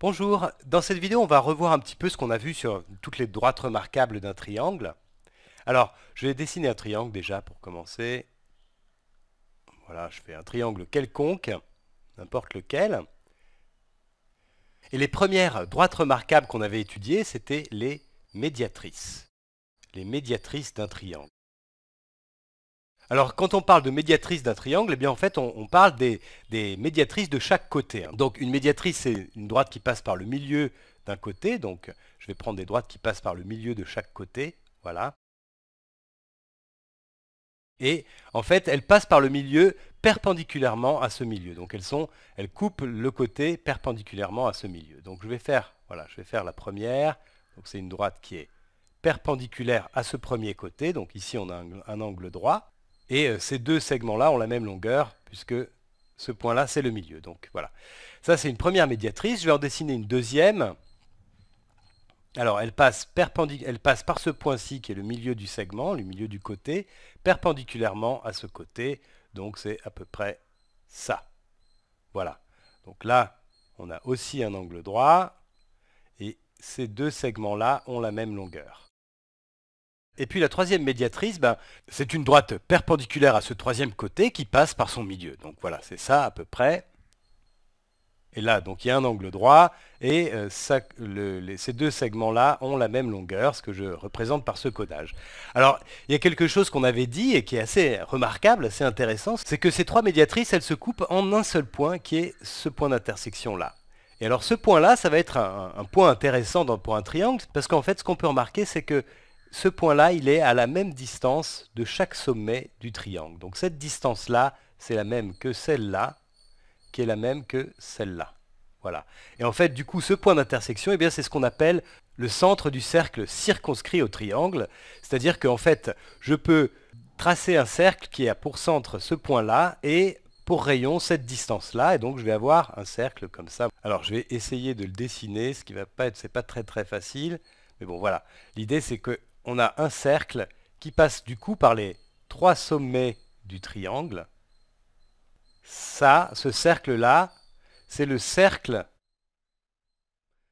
Bonjour, dans cette vidéo on va revoir un petit peu ce qu'on a vu sur toutes les droites remarquables d'un triangle. Alors, je vais dessiner un triangle déjà pour commencer. Voilà, je fais un triangle quelconque, n'importe lequel. Et les premières droites remarquables qu'on avait étudiées, c'était les médiatrices. Les médiatrices d'un triangle. Alors quand on parle de médiatrice d'un triangle, eh bien en fait on, parle des, médiatrices de chaque côté. Hein. Donc une médiatrice c'est une droite qui passe par le milieu d'un côté, donc je vais prendre des droites qui passent par le milieu de chaque côté, voilà. Et en fait elles passent par le milieu perpendiculairement à ce milieu. Donc elles, sont, elles coupent le côté perpendiculairement à ce milieu. Donc je vais faire, voilà, je vais faire la première, donc c'est une droite qui est perpendiculaire à ce premier côté, donc ici on a un angle droit. Et euh, ces deux segments-là ont la même longueur, puisque ce point-là, c'est le milieu. Donc voilà. Ça, c'est une première médiatrice. Je vais en dessiner une deuxième. Alors, elle passe, par ce point-ci, qui est le milieu du segment, le milieu du côté, perpendiculairement à ce côté. Donc c'est à peu près ça. Voilà. Donc là, on a aussi un angle droit. Et ces deux segments-là ont la même longueur. Et puis la troisième médiatrice, ben, c'est une droite perpendiculaire à ce troisième côté qui passe par son milieu. Donc voilà, c'est ça à peu près. Et là, donc il y a un angle droit, et euh, ces deux segments-là ont la même longueur, ce que je représente par ce codage. Alors, il y a quelque chose qu'on avait dit et qui est assez remarquable, assez intéressant, c'est que ces trois médiatrices, elles se coupent en un seul point, qui est ce point d'intersection-là. Et alors ce point-là, ça va être un, point intéressant pour un triangle, parce qu'en fait, ce qu'on peut remarquer, c'est que ce point-là, il est à la même distance de chaque sommet du triangle. Donc cette distance-là, c'est la même que celle-là, qui est la même que celle-là. Voilà. Et en fait, du coup, ce point d'intersection, eh bien, c'est ce qu'on appelle le centre du cercle circonscrit au triangle. C'est-à-dire en fait, je peux tracer un cercle qui a pour centre ce point-là et pour rayon cette distance-là. Et donc, je vais avoir un cercle comme ça. Alors, je vais essayer de le dessiner, ce qui va pas être, c'est pas très très facile. Mais bon, voilà. L'idée, c'est que on a un cercle qui passe du coup par les trois sommets du triangle. Ça, ce cercle-là, c'est le cercle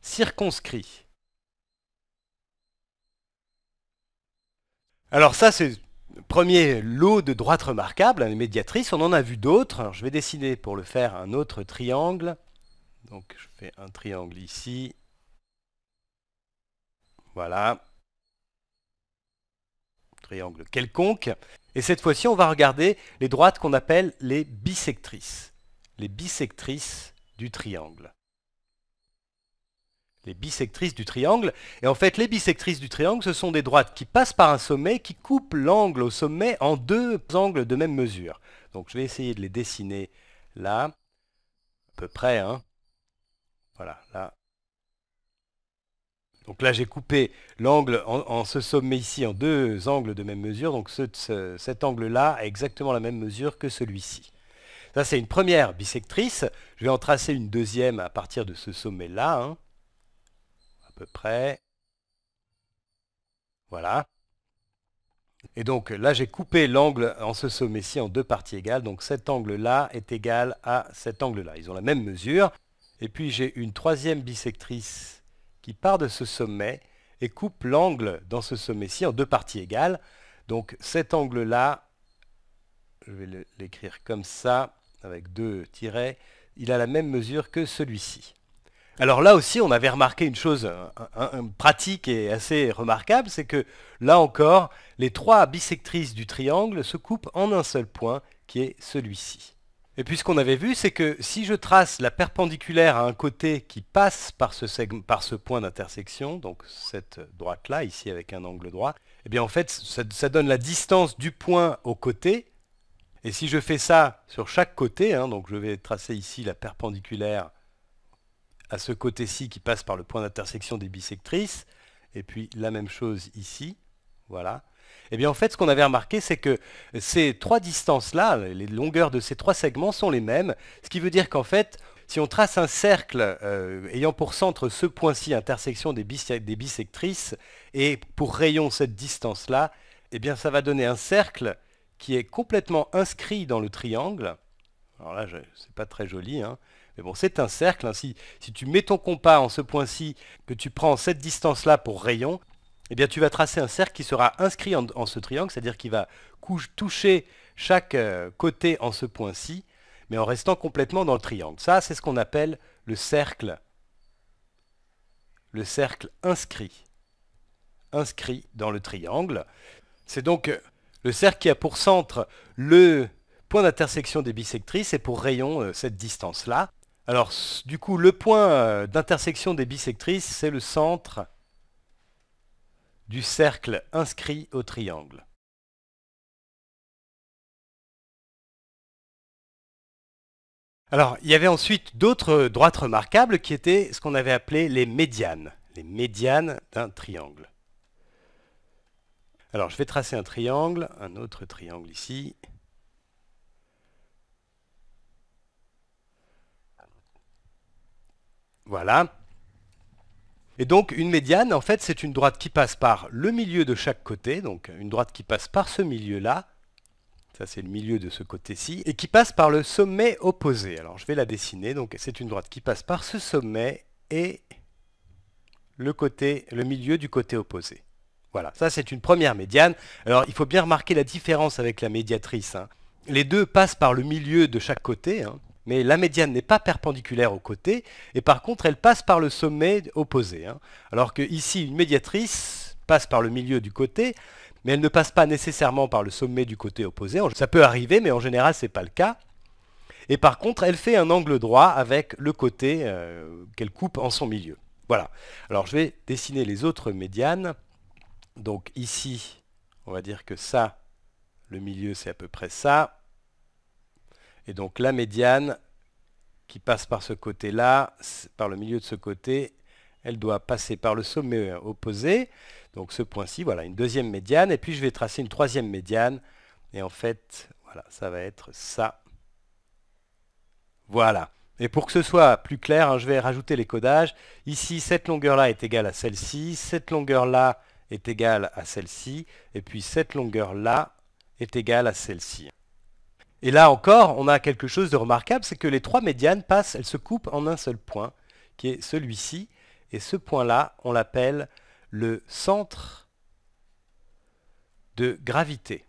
circonscrit. Alors ça, c'est le premier lot de droite remarquable, hein, les médiatrices. On en a vu d'autres. Je vais dessiner pour le faire un autre triangle. Donc je fais un triangle ici. Voilà triangle quelconque. Et cette fois-ci, on va regarder les droites qu'on appelle les bisectrices. Les bisectrices du triangle. Les bisectrices du triangle. Et en fait, les bisectrices du triangle, ce sont des droites qui passent par un sommet, qui coupent l'angle au sommet en deux angles de même mesure. Donc je vais essayer de les dessiner là, à peu près. Hein. Voilà, là, donc là, j'ai coupé l'angle en, ce sommet ici en deux angles de même mesure. Donc cet angle-là a exactement la même mesure que celui-ci. Ça, c'est une première bisectrice. Je vais en tracer une deuxième à partir de ce sommet-là. Hein. à peu près. Voilà. Et donc là, j'ai coupé l'angle en ce sommet-ci en deux parties égales. Donc cet angle-là est égal à cet angle-là. Ils ont la même mesure. Et puis j'ai une troisième bisectrice il part de ce sommet et coupe l'angle dans ce sommet-ci en deux parties égales. Donc cet angle-là, je vais l'écrire comme ça, avec deux tirets, il a la même mesure que celui-ci. Alors là aussi, on avait remarqué une chose pratique et assez remarquable, c'est que là encore, les trois bisectrices du triangle se coupent en un seul point, qui est celui-ci. Et puis ce qu'on avait vu, c'est que si je trace la perpendiculaire à un côté qui passe par ce, point d'intersection, donc cette droite-là, ici avec un angle droit, et eh bien en fait, ça, donne la distance du point au côté. Et si je fais ça sur chaque côté, hein, donc je vais tracer ici la perpendiculaire à ce côté-ci qui passe par le point d'intersection des bisectrices, et puis la même chose ici, voilà. Eh bien en fait, ce qu'on avait remarqué, c'est que ces trois distances-là, les longueurs de ces trois segments sont les mêmes, ce qui veut dire qu'en fait, si on trace un cercle euh, ayant pour centre ce point-ci, intersection des, bisectrices, et pour rayon cette distance-là, eh bien ça va donner un cercle qui est complètement inscrit dans le triangle. Alors là, c'est pas très joli, hein. mais bon, c'est un cercle. Hein. si tu mets ton compas en ce point-ci, que tu prends cette distance-là pour rayon, eh bien tu vas tracer un cercle qui sera inscrit en, ce triangle, c'est-à-dire qui va toucher chaque euh, côté en ce point-ci, mais en restant complètement dans le triangle. Ça, c'est ce qu'on appelle le cercle, le cercle inscrit, inscrit dans le triangle. C'est donc euh, le cercle qui a pour centre le point d'intersection des bisectrices et pour rayon euh, cette distance-là. Alors du coup, le point d'intersection des bisectrices, c'est le centre du cercle inscrit au triangle. Alors, il y avait ensuite d'autres droites remarquables qui étaient ce qu'on avait appelé les médianes, les médianes d'un triangle. Alors, je vais tracer un triangle, un autre triangle ici. Voilà. Et donc une médiane, en fait, c'est une droite qui passe par le milieu de chaque côté, donc une droite qui passe par ce milieu-là, ça c'est le milieu de ce côté-ci, et qui passe par le sommet opposé. Alors je vais la dessiner, donc c'est une droite qui passe par ce sommet et le, côté, le milieu du côté opposé. Voilà, ça c'est une première médiane. Alors il faut bien remarquer la différence avec la médiatrice. Hein. Les deux passent par le milieu de chaque côté, hein mais la médiane n'est pas perpendiculaire au côté, et par contre elle passe par le sommet opposé. Hein. Alors que ici, une médiatrice passe par le milieu du côté, mais elle ne passe pas nécessairement par le sommet du côté opposé. Ça peut arriver, mais en général, ce n'est pas le cas. Et par contre, elle fait un angle droit avec le côté euh, qu'elle coupe en son milieu. Voilà. Alors, je vais dessiner les autres médianes. Donc ici, on va dire que ça, le milieu, c'est à peu près ça. Et donc la médiane qui passe par ce côté-là, par le milieu de ce côté, elle doit passer par le sommet opposé. Donc ce point-ci, voilà, une deuxième médiane. Et puis je vais tracer une troisième médiane. Et en fait, voilà, ça va être ça. Voilà. Et pour que ce soit plus clair, hein, je vais rajouter les codages. Ici, cette longueur-là est égale à celle-ci. Cette longueur-là est égale à celle-ci. Et puis cette longueur-là est égale à celle-ci. Et là encore, on a quelque chose de remarquable, c'est que les trois médianes passent, elles se coupent en un seul point, qui est celui-ci. Et ce point-là, on l'appelle le centre de gravité.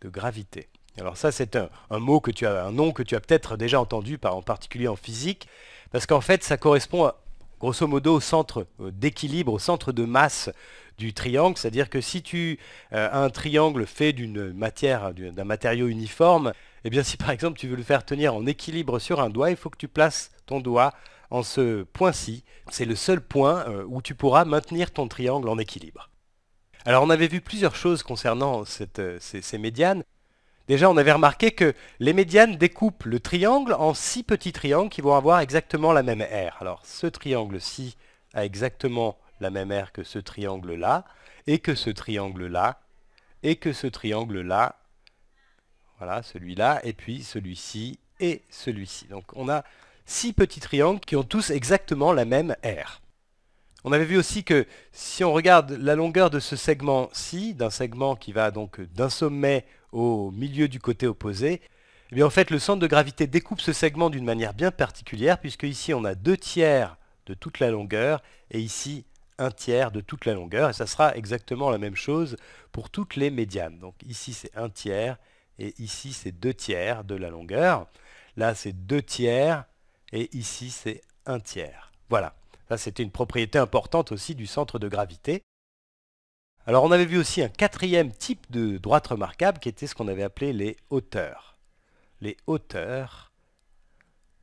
De gravité. Alors ça, c'est un, mot que tu as, un nom que tu as peut-être déjà entendu, par, en particulier en physique, parce qu'en fait, ça correspond à, grosso modo au centre euh, d'équilibre, au centre de masse du triangle, c'est-à-dire que si tu as euh, un triangle fait d'une matière, d'un matériau uniforme, eh bien si par exemple tu veux le faire tenir en équilibre sur un doigt, il faut que tu places ton doigt en ce point-ci. C'est le seul point euh, où tu pourras maintenir ton triangle en équilibre. Alors on avait vu plusieurs choses concernant ces médianes. Déjà, on avait remarqué que les médianes découpent le triangle en six petits triangles qui vont avoir exactement la même aire. Alors, ce triangle-ci a exactement la même aire que ce triangle-là, et que ce triangle-là, et que ce triangle-là, voilà, celui-là, et puis celui-ci, et celui-ci. Donc, on a six petits triangles qui ont tous exactement la même aire. On avait vu aussi que si on regarde la longueur de ce segment-ci, d'un segment qui va donc d'un sommet au milieu du côté opposé, eh bien en fait le centre de gravité découpe ce segment d'une manière bien particulière puisque ici on a deux tiers de toute la longueur et ici un tiers de toute la longueur et ça sera exactement la même chose pour toutes les médianes. Donc ici c'est un tiers et ici c'est deux tiers de la longueur. Là c'est deux tiers et ici c'est un tiers. Voilà, ça c'était une propriété importante aussi du centre de gravité. Alors on avait vu aussi un quatrième type de droite remarquable qui était ce qu'on avait appelé les hauteurs. Les hauteurs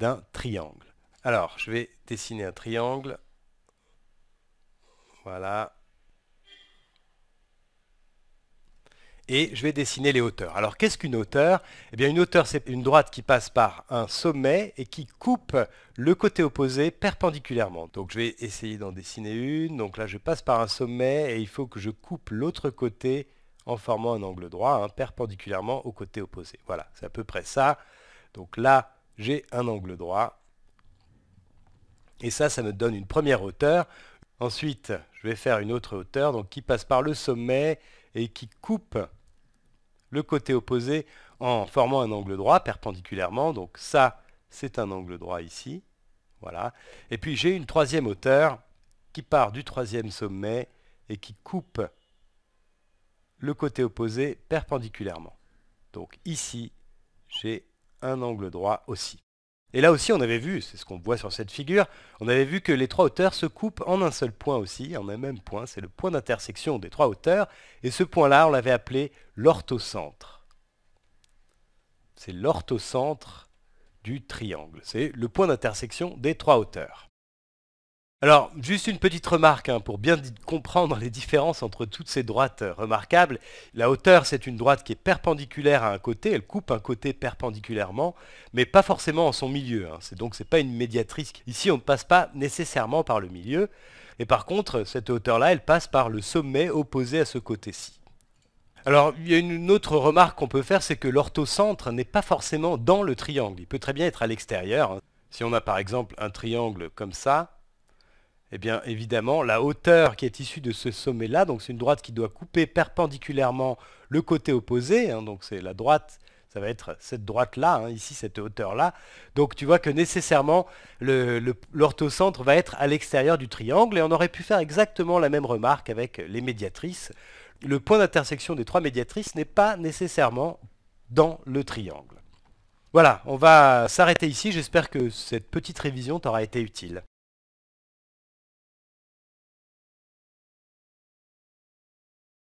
d'un triangle. Alors je vais dessiner un triangle. Voilà. et je vais dessiner les hauteurs. Alors qu'est-ce qu'une hauteur Eh bien une hauteur c'est une droite qui passe par un sommet et qui coupe le côté opposé perpendiculairement. Donc je vais essayer d'en dessiner une. Donc là je passe par un sommet et il faut que je coupe l'autre côté en formant un angle droit hein, perpendiculairement au côté opposé. Voilà, c'est à peu près ça. Donc là j'ai un angle droit. Et ça, ça me donne une première hauteur. Ensuite, je vais faire une autre hauteur donc qui passe par le sommet et qui coupe le côté opposé en formant un angle droit perpendiculairement. Donc ça, c'est un angle droit ici. Voilà. Et puis j'ai une troisième hauteur qui part du troisième sommet et qui coupe le côté opposé perpendiculairement. Donc ici, j'ai un angle droit aussi. Et là aussi, on avait vu, c'est ce qu'on voit sur cette figure, on avait vu que les trois hauteurs se coupent en un seul point aussi, en un même point, c'est le point d'intersection des trois hauteurs, et ce point-là, on l'avait appelé l'orthocentre. C'est l'orthocentre du triangle, c'est le point d'intersection des trois hauteurs. Alors, juste une petite remarque hein, pour bien comprendre les différences entre toutes ces droites euh, remarquables. La hauteur, c'est une droite qui est perpendiculaire à un côté, elle coupe un côté perpendiculairement, mais pas forcément en son milieu. Donc, hein. C'est donc c'est pas une médiatrice. Ici, on ne passe pas nécessairement par le milieu. Et par contre, cette hauteur-là, elle passe par le sommet opposé à ce côté-ci. Alors, il y a une autre remarque qu'on peut faire, c'est que l'orthocentre n'est pas forcément dans le triangle. Il peut très bien être à l'extérieur. Hein. Si on a par exemple un triangle comme ça, eh bien, évidemment, la hauteur qui est issue de ce sommet-là, donc c'est une droite qui doit couper perpendiculairement le côté opposé, hein, donc c'est la droite, ça va être cette droite-là, hein, ici, cette hauteur-là. Donc tu vois que nécessairement, l'orthocentre va être à l'extérieur du triangle, et on aurait pu faire exactement la même remarque avec les médiatrices. Le point d'intersection des trois médiatrices n'est pas nécessairement dans le triangle. Voilà, on va s'arrêter ici, j'espère que cette petite révision t'aura été utile.